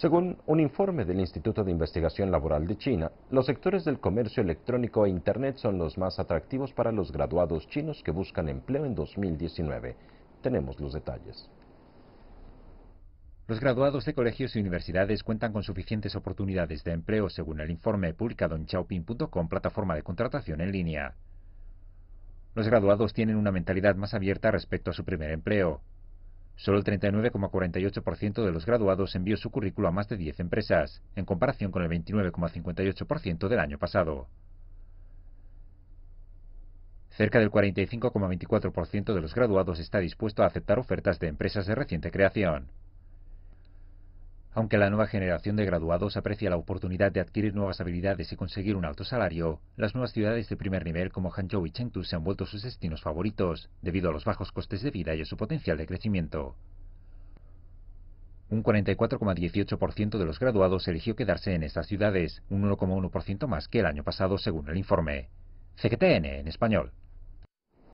Según un informe del Instituto de Investigación Laboral de China, los sectores del comercio electrónico e Internet son los más atractivos para los graduados chinos que buscan empleo en 2019. Tenemos los detalles. Los graduados de colegios y universidades cuentan con suficientes oportunidades de empleo, según el informe publicado en Chaoping.com, plataforma de contratación en línea. Los graduados tienen una mentalidad más abierta respecto a su primer empleo. Solo el 39,48% de los graduados envió su currículo a más de 10 empresas, en comparación con el 29,58% del año pasado. Cerca del 45,24% de los graduados está dispuesto a aceptar ofertas de empresas de reciente creación. Aunque la nueva generación de graduados aprecia la oportunidad de adquirir nuevas habilidades y conseguir un alto salario, las nuevas ciudades de primer nivel como Hangzhou y Chengdu se han vuelto sus destinos favoritos, debido a los bajos costes de vida y a su potencial de crecimiento. Un 44,18% de los graduados eligió quedarse en estas ciudades, un 1,1% más que el año pasado según el informe. CGTN en español.